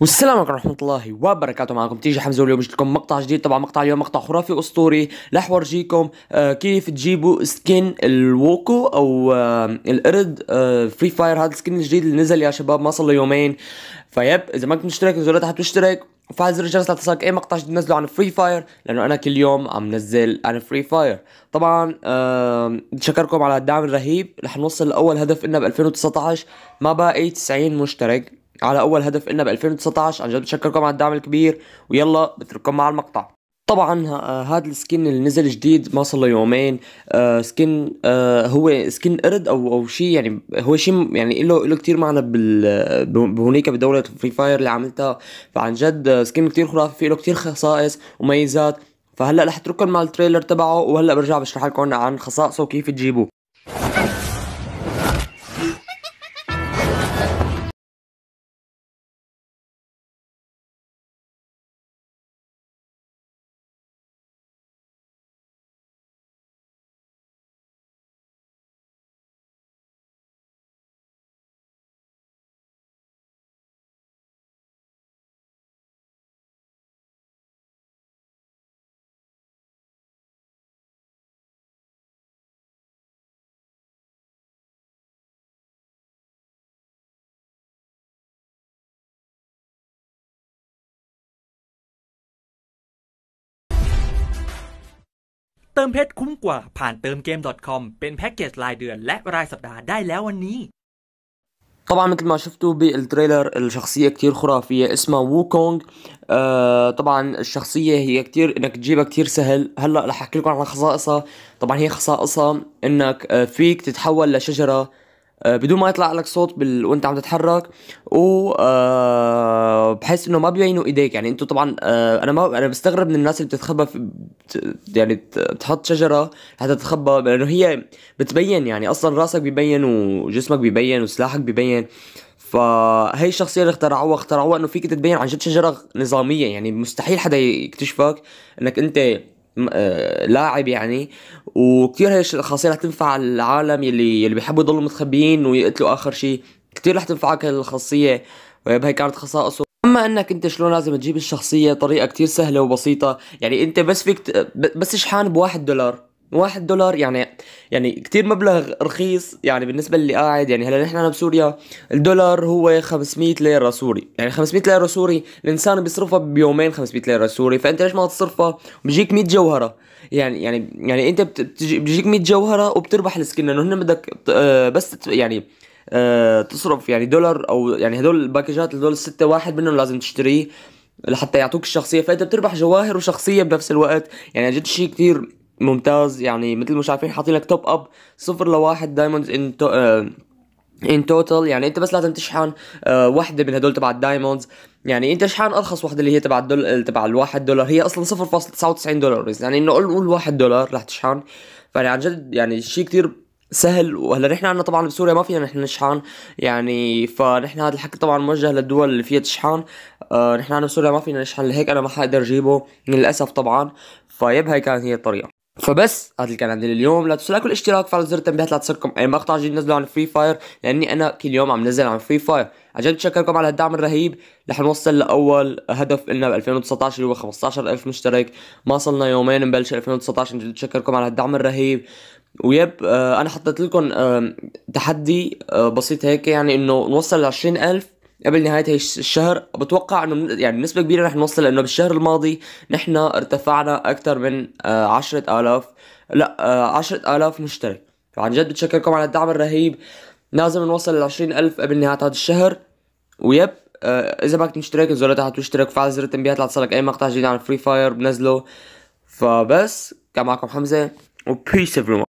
والسلام عليكم ورحمة الله وبركاته معكم تيجي حمزة واليوم جبت لكم مقطع جديد طبعا مقطع اليوم مقطع خرافي اسطوري رح ورجيكم آه، كيف تجيبوا سكين الووكو او آه، القرد فري آه، فاير هذا السكين الجديد اللي نزل يا شباب ما صار له يومين فيب اذا ما كنت مشترك نزلوا تحت تشترك وفعل زر الجرس لتصلك اي مقطع جديد نزله عن فري فاير لانه انا كل يوم عم نزل عن فري فاير طبعا بتشكركم على الدعم الرهيب رح نوصل لاول هدف لنا ب 2019 ما باقي 90 مشترك على اول هدف لنا ب 2019 عن جد بشكركم على الدعم الكبير ويلا بترككم مع المقطع طبعا آه، هذا السكن اللي نزل جديد ما صار له يومين آه سكن آه هو سكن قرد او او شيء يعني هو شيء يعني له له كثير معنى بال بهونيك بدوله فري فاير اللي عملتها فعن جد آه، سكن كثير خرافي في له كثير خصائص وميزات فهلا رح اترككم مع التريلر تبعه وهلا برجع بشرح لكم عن خصائصه وكيف تجيبوه เติมเพชรคุ้มกว่าผ่านเติมเกม .com เป็นแพ็กเกจรายเดือนและรายสัปดาห์ได้แล้ววันนี้ طبعا مثل ما شفتوا بالتريلر الشخصية كتير خرافية اسمها وو كونغ آه طبعا الشخصية هي كتير انك تجيبها كتير سهل هلا رح احكي لكم عن خصائصها طبعا هي خصائصها انك آه، فيك تتحول لشجرة آه، بدون ما يطلع لك صوت وانت عم تتحرك و آه بحس انه ما بيعينوا ايديك يعني انتوا طبعا آه انا ما انا بستغرب من الناس اللي بتتخبى في يعني بتحط شجره حتى تتخبى لانه هي بتبين يعني اصلا راسك بيبين وجسمك بيبين وسلاحك بيبين فهي الشخصيه اللي اخترعوها اخترعوها انه فيك تتبين عن جد شجره نظاميه يعني مستحيل حدا يكتشفك انك انت آه، لاعب يعني وكثير هي الخاصيه رح تنفع العالم يلي يلي بيحبوا يضلوا متخبيين ويقتلوا اخر شيء كثير رح تنفعك الخاصيه وهي كانت خصائصه انك انت شلون لازم تجيب الشخصيه طريقه كتير سهله وبسيطه يعني انت بس فيك بس شحان بواحد دولار واحد دولار يعني يعني كتير مبلغ رخيص يعني بالنسبة اللي قاعد يعني هلا نحن أنا بسوريا الدولار هو 500 ليرة سوري يعني 500 ليرة سوري الإنسان بيصرفها بيومين 500 ليرة سوري فأنت ليش ما تصرفها بيجيك 100 جوهرة يعني يعني يعني أنت بتجيك 100 جوهرة وبتربح السكن لأنه هن بدك آه، بس يعني آه، تصرف يعني دولار او يعني هدول الباكجات هدول الستة واحد منهم لازم تشتريه لحتى يعطوك الشخصية فانت بتربح جواهر وشخصية بنفس الوقت يعني جد شيء كتير ممتاز يعني مثل ما شايفين حاطين لك توب اب صفر لواحد دايموند ان ان توتال يعني انت بس لازم تشحن آه وحده من هدول تبع الدايموندز يعني انت شحن ارخص وحده اللي هي تبع الدول تبع الواحد دولار هي اصلا 0.99 دولار يعني انه قول قول 1 دولار رح تشحن فيعني عن جد يعني شيء كثير سهل وهلا نحن عنا طبعا بسوريا ما فينا نحن نشحن يعني فنحن هذا الحكي طبعا موجه للدول اللي فيها تشحن آه، نحن عنا بسوريا ما فينا نشحن لهيك انا ما حقدر اجيبه للاسف طبعا فيب هاي كانت هي الطريقه فبس هذا اللي كان عندي لليوم لا تنسوا لايك الاشتراك وفعلوا زر التنبيهات لتصلكم اي مقطع جديد نزله عن فري فاير لاني انا كل يوم عم نزل عن فري فاير عن جد بشكركم على الدعم الرهيب رح نوصل لاول هدف لنا ب 2019 اللي هو 15000 مشترك ما صلنا يومين نبلش 2019 عن جد بشكركم على الدعم الرهيب وياب آه، انا حطيت لكم آه، تحدي آه، بسيط هيك يعني انه نوصل ل 20000 قبل نهاية هاي الشهر بتوقع انه يعني نسبة كبيرة رح نوصل لانه بالشهر الماضي نحن ارتفعنا اكثر من عشرة الاف لا عشرة الاف مشترك فعن جد بتشكركم على الدعم الرهيب لازم نوصل ل الف قبل نهاية هذا الشهر ويب اذا ما كنت مشترك انزل تحت واشترك وفعل زر التنبيهات لتصلك اي مقطع جديد عن فري فاير بنزله فبس كان معكم حمزة Well, peace, everyone.